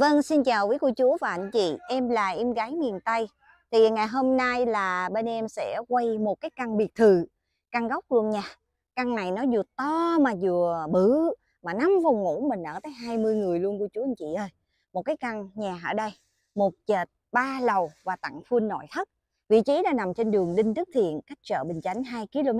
Vâng, xin chào quý cô chú và anh chị, em là em gái miền Tây. Thì ngày hôm nay là bên em sẽ quay một cái căn biệt thự, căn gốc luôn nha. Căn này nó vừa to mà vừa bự, mà năm phòng ngủ mình ở tới 20 người luôn cô chú anh chị ơi. Một cái căn nhà ở đây, một trệt, ba lầu và tặng full nội thất. Vị trí là nằm trên đường Đinh Đức Thiện, cách chợ Bình Chánh 2 km.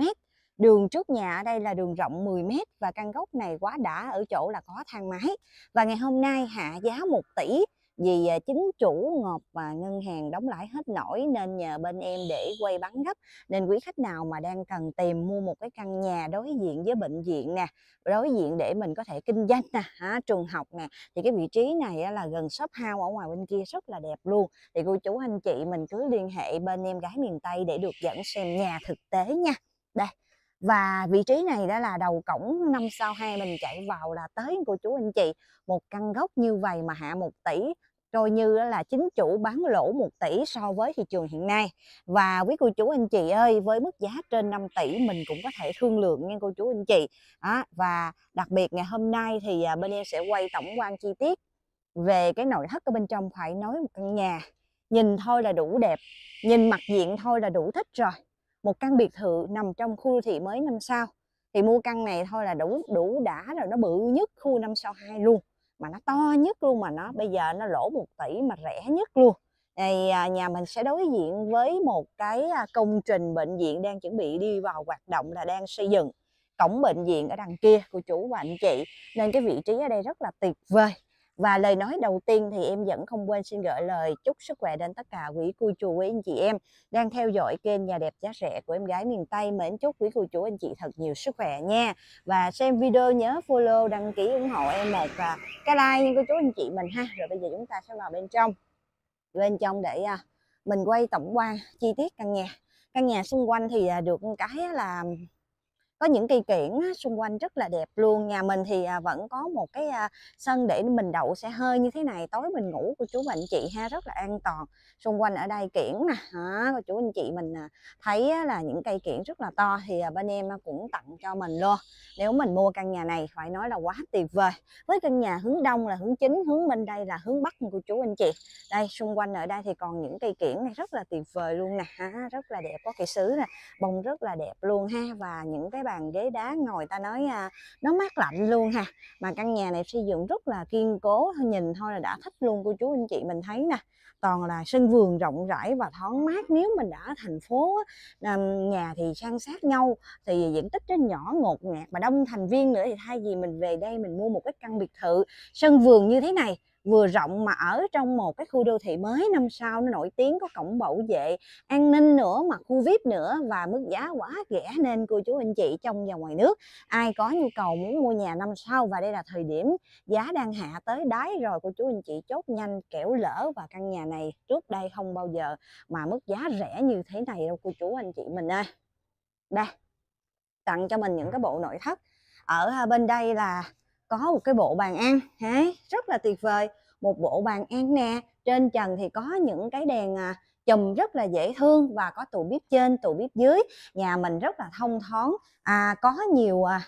Đường trước nhà ở đây là đường rộng 10 mét và căn gốc này quá đã ở chỗ là có thang máy. Và ngày hôm nay hạ giá 1 tỷ vì à, chính chủ ngọc và ngân hàng đóng lãi hết nổi nên nhờ bên em để quay bán gấp nên quý khách nào mà đang cần tìm mua một cái căn nhà đối diện với bệnh viện nè đối diện để mình có thể kinh doanh nè à, trường học nè thì cái vị trí này là gần shop house ở ngoài bên kia rất là đẹp luôn thì cô chú anh chị mình cứ liên hệ bên em gái miền tây để được dẫn xem nhà thực tế nha đây và vị trí này đó là đầu cổng năm sau hai mình chạy vào là tới cô chú anh chị một căn gốc như vậy mà hạ một tỷ rồi như là chính chủ bán lỗ 1 tỷ so với thị trường hiện nay và quý cô chú anh chị ơi với mức giá trên 5 tỷ mình cũng có thể thương lượng nha cô chú anh chị à, và đặc biệt ngày hôm nay thì à, bên em sẽ quay tổng quan chi tiết về cái nội thất ở bên trong phải nói một căn nhà nhìn thôi là đủ đẹp nhìn mặt diện thôi là đủ thích rồi một căn biệt thự nằm trong khu đô thị mới năm sao thì mua căn này thôi là đủ đủ đã rồi nó bự nhất khu năm sao hai luôn mà nó to nhất luôn mà nó bây giờ nó lỗ một tỷ mà rẻ nhất luôn thì à, nhà mình sẽ đối diện với một cái à, công trình bệnh viện đang chuẩn bị đi vào hoạt động là đang xây dựng cổng bệnh viện ở đằng kia của chủ và anh chị nên cái vị trí ở đây rất là tuyệt vời và lời nói đầu tiên thì em vẫn không quên xin gửi lời chúc sức khỏe đến tất cả quý cô chú, quý anh chị em đang theo dõi kênh Nhà đẹp giá rẻ của em gái miền Tây. Mến chúc quý cô chú, anh chị thật nhiều sức khỏe nha. Và xem video nhớ follow, đăng ký, ủng hộ em một và cái like nha cô chú, anh chị mình ha. Rồi bây giờ chúng ta sẽ vào bên trong. Bên trong để à, mình quay tổng quan chi tiết căn nhà. Căn nhà xung quanh thì à, được cái là có những cây kiển xung quanh rất là đẹp luôn nhà mình thì à, vẫn có một cái à, sân để mình đậu xe hơi như thế này tối mình ngủ của chú và anh chị ha rất là an toàn xung quanh ở đây kiển nè hả cô chú anh chị mình à, thấy là những cây kiển rất là to thì bên em cũng tặng cho mình luôn nếu mình mua căn nhà này phải nói là quá tuyệt vời với căn nhà hướng đông là hướng chính hướng bên đây là hướng bắc của chú anh chị đây xung quanh ở đây thì còn những cây kiển này rất là tuyệt vời luôn nè ha rất là đẹp có cây sứ nè bông rất là đẹp luôn ha và những cái bàn ghế đá ngồi ta nói à, nó mát lạnh luôn ha mà căn nhà này xây dựng rất là kiên cố nhìn thôi là đã thích luôn cô chú anh chị mình thấy nè toàn là sân vườn rộng rãi và thoáng mát nếu mình đã ở thành phố á, nhà thì sang sát nhau thì diện tích nó nhỏ ngột ngạt mà đông thành viên nữa thì thay vì mình về đây mình mua một cái căn biệt thự sân vườn như thế này vừa rộng mà ở trong một cái khu đô thị mới năm sau nó nổi tiếng có cổng bảo vệ an ninh nữa mà khu vip nữa và mức giá quá rẻ nên cô chú anh chị trong và ngoài nước ai có nhu cầu muốn mua nhà năm sau và đây là thời điểm giá đang hạ tới đáy rồi cô chú anh chị chốt nhanh kẻo lỡ và căn nhà này trước đây không bao giờ mà mức giá rẻ như thế này đâu cô chú anh chị mình ơi đây tặng cho mình những cái bộ nội thất ở à, bên đây là có một cái bộ bàn ăn đấy, rất là tuyệt vời một bộ bàn ăn nè trên trần thì có những cái đèn à, chùm rất là dễ thương và có tủ bếp trên tủ bếp dưới nhà mình rất là thông thoáng à, có nhiều à,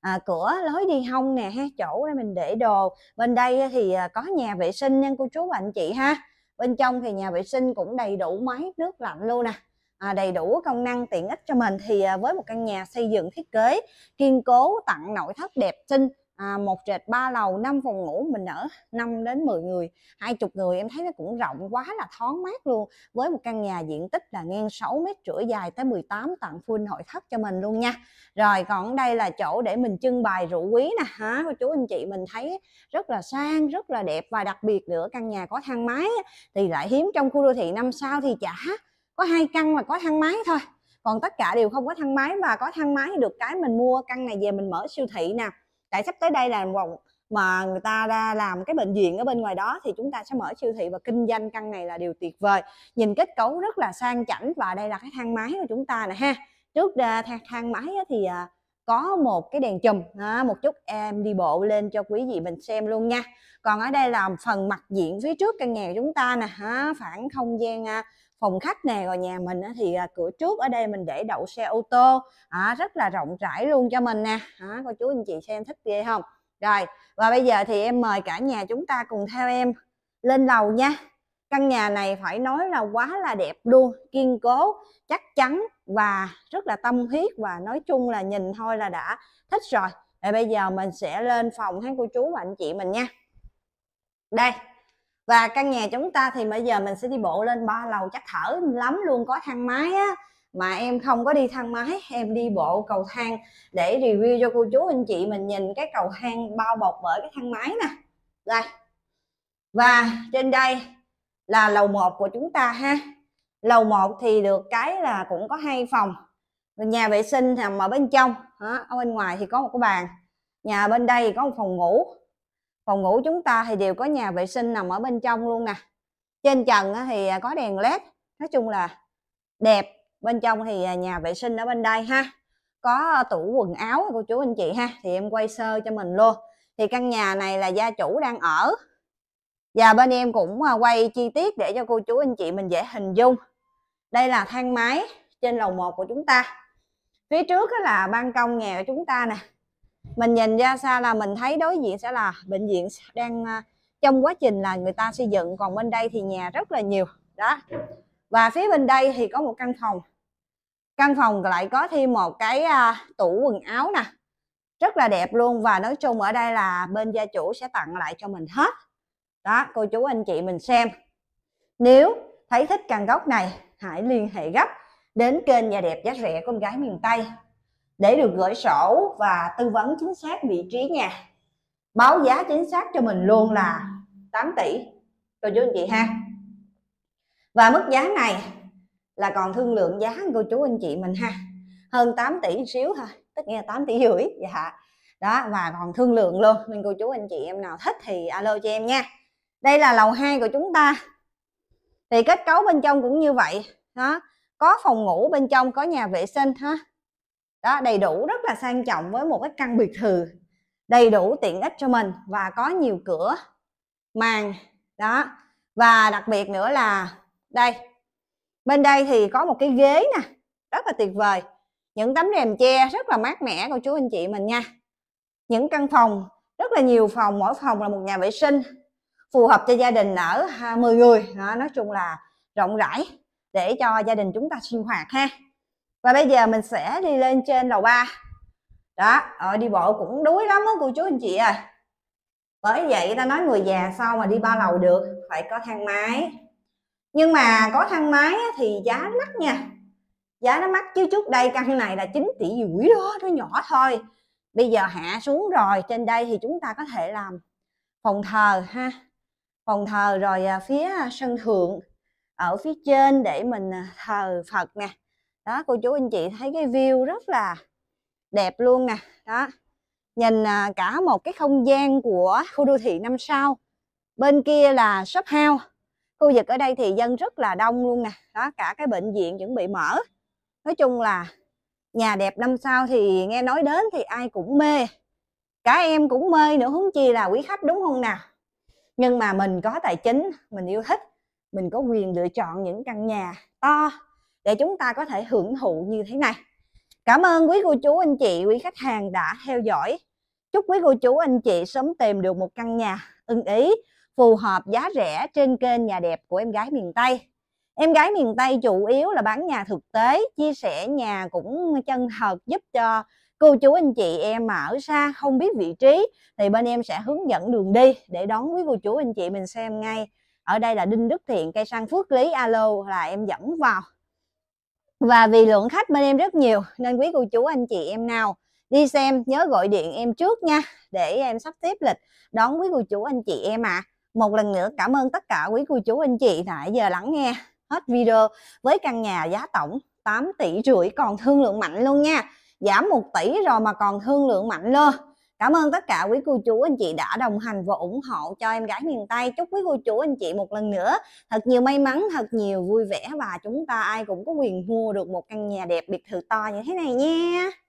à, cửa lối đi hông nè ha chỗ để mình để đồ bên đây thì à, có nhà vệ sinh nha cô chú và anh chị ha bên trong thì nhà vệ sinh cũng đầy đủ máy nước lạnh luôn nè à, đầy đủ công năng tiện ích cho mình thì à, với một căn nhà xây dựng thiết kế kiên cố tặng nội thất đẹp xinh à, một trệt ba lầu năm phòng ngủ mình ở 5 đến 10 người hai chục người em thấy nó cũng rộng quá là thoáng mát luôn với một căn nhà diện tích là ngang 6 mét rưỡi dài tới 18 tặng full nội thất cho mình luôn nha rồi còn đây là chỗ để mình trưng bày rượu quý nè hả cô chú anh chị mình thấy rất là sang rất là đẹp và đặc biệt nữa căn nhà có thang máy thì lại hiếm trong khu đô thị năm sao thì chả có hai căn mà có thang máy thôi còn tất cả đều không có thang máy và có thang máy được cái mình mua căn này về mình mở siêu thị nè tại sắp tới đây là một mà người ta ra làm cái bệnh viện ở bên ngoài đó thì chúng ta sẽ mở siêu thị và kinh doanh căn này là điều tuyệt vời nhìn kết cấu rất là sang chảnh và đây là cái thang máy của chúng ta nè ha trước à, thang máy thì à, có một cái đèn chùm đó, một chút em đi bộ lên cho quý vị mình xem luôn nha còn ở đây là phần mặt diện phía trước căn nhà của chúng ta nè ha, phản không gian à, phòng khách nè rồi nhà mình thì à, cửa trước ở đây mình để đậu xe ô tô à, rất là rộng rãi luôn cho mình nè à, cô chú anh chị xem thích ghê không rồi và bây giờ thì em mời cả nhà chúng ta cùng theo em lên lầu nha căn nhà này phải nói là quá là đẹp luôn kiên cố chắc chắn và rất là tâm huyết và nói chung là nhìn thôi là đã thích rồi và bây giờ mình sẽ lên phòng hát cô chú và anh chị mình nha đây và căn nhà chúng ta thì bây giờ mình sẽ đi bộ lên ba lầu chắc thở lắm luôn có thang máy á mà em không có đi thang máy em đi bộ cầu thang để review cho cô chú anh chị mình nhìn cái cầu thang bao bọc bởi cái thang máy nè đây và trên đây là lầu 1 của chúng ta ha lầu 1 thì được cái là cũng có hai phòng nhà vệ sinh nằm ở bên trong đó, ở bên ngoài thì có một cái bàn nhà bên đây có một phòng ngủ phòng ngủ chúng ta thì đều có nhà vệ sinh nằm ở bên trong luôn nè trên trần thì à, có đèn led nói chung là đẹp bên trong thì à, nhà vệ sinh ở bên đây ha có tủ quần áo của chú anh chị ha thì em quay sơ cho mình luôn thì căn nhà này là gia chủ đang ở và bên em cũng à, quay chi tiết để cho cô chú anh chị mình dễ hình dung đây là thang máy trên lầu 1 của chúng ta phía trước là ban công nhà của chúng ta nè mình nhìn ra xa là mình thấy đối diện sẽ là bệnh viện đang à, trong quá trình là người ta xây dựng còn bên đây thì nhà rất là nhiều đó và phía bên đây thì có một căn phòng căn phòng lại có thêm một cái à, tủ quần áo nè rất là đẹp luôn và nói chung ở đây là bên gia chủ sẽ tặng lại cho mình hết đó cô chú anh chị mình xem nếu thấy thích căn gốc này hãy liên hệ gấp đến kênh nhà đẹp giá rẻ con gái miền Tây để được gửi sổ và tư vấn chính xác vị trí nhà báo giá chính xác cho mình luôn là 8 tỷ cô chú anh chị ha và mức giá này là còn thương lượng giá cô chú anh chị mình ha hơn 8 tỷ xíu thôi tức nghe 8 tỷ rưỡi dạ đó và còn thương lượng luôn nên cô chú anh chị em nào thích thì alo cho em nha đây là lầu 2 của chúng ta thì kết cấu bên trong cũng như vậy đó có phòng ngủ bên trong có nhà vệ sinh ha đó đầy đủ rất là sang trọng với một cái căn biệt thự đầy đủ tiện ích cho mình và có nhiều cửa màn đó và đặc biệt nữa là đây bên đây thì có một cái ghế nè rất là tuyệt vời những tấm rèm che rất là mát mẻ cô chú anh chị mình nha những căn phòng rất là nhiều phòng mỗi phòng là một nhà vệ sinh phù hợp cho gia đình ở 10 người đó, nói chung là rộng rãi để cho gia đình chúng ta sinh hoạt ha và bây giờ mình sẽ đi lên trên lầu 3 đó ở đi bộ cũng đuối lắm á cô chú anh chị ơi bởi vậy ta nói người già sao mà đi ba lầu được phải có thang máy nhưng mà có thang máy thì giá mắc nha giá nó mắc chứ trước đây căn này là 9 tỷ rưỡi đó nó nhỏ thôi bây giờ hạ xuống rồi trên đây thì chúng ta có thể làm phòng thờ ha phòng thờ rồi à, phía sân thượng ở phía trên để mình à, thờ Phật nè đó cô chú anh chị thấy cái view rất là đẹp luôn nè đó nhìn à, cả một cái không gian của khu đô thị năm sao bên kia là shop house khu vực ở đây thì dân rất là đông luôn nè đó cả cái bệnh viện chuẩn bị mở nói chung là nhà đẹp năm sao thì nghe nói đến thì ai cũng mê cả em cũng mê nữa huống chi là quý khách đúng không nào nhưng mà mình có tài chính mình yêu thích mình có quyền lựa chọn những căn nhà to để chúng ta có thể hưởng thụ như thế này cảm ơn quý cô chú anh chị quý khách hàng đã theo dõi chúc quý cô chú anh chị sớm tìm được một căn nhà ưng ý phù hợp giá rẻ trên kênh nhà đẹp của em gái miền tây em gái miền tây chủ yếu là bán nhà thực tế chia sẻ nhà cũng chân thật giúp cho cô chú anh chị em mà ở xa không biết vị trí thì bên em sẽ hướng dẫn đường đi để đón quý cô chú anh chị mình xem ngay ở đây là Đinh Đức Thiện cây xăng Phước Lý alo là em dẫn vào và vì lượng khách bên em rất nhiều nên quý cô chú anh chị em nào đi xem nhớ gọi điện em trước nha để em sắp xếp lịch đón quý cô chú anh chị em ạ à. một lần nữa cảm ơn tất cả quý cô chú anh chị đã giờ lắng nghe hết video với căn nhà giá tổng 8 tỷ rưỡi còn thương lượng mạnh luôn nha giảm 1 tỷ rồi mà còn thương lượng mạnh lên Cảm ơn tất cả quý cô chú anh chị đã đồng hành và ủng hộ cho em gái miền Tây. Chúc quý cô chú anh chị một lần nữa thật nhiều may mắn, thật nhiều vui vẻ và chúng ta ai cũng có quyền mua được một căn nhà đẹp biệt thự to như thế này nha.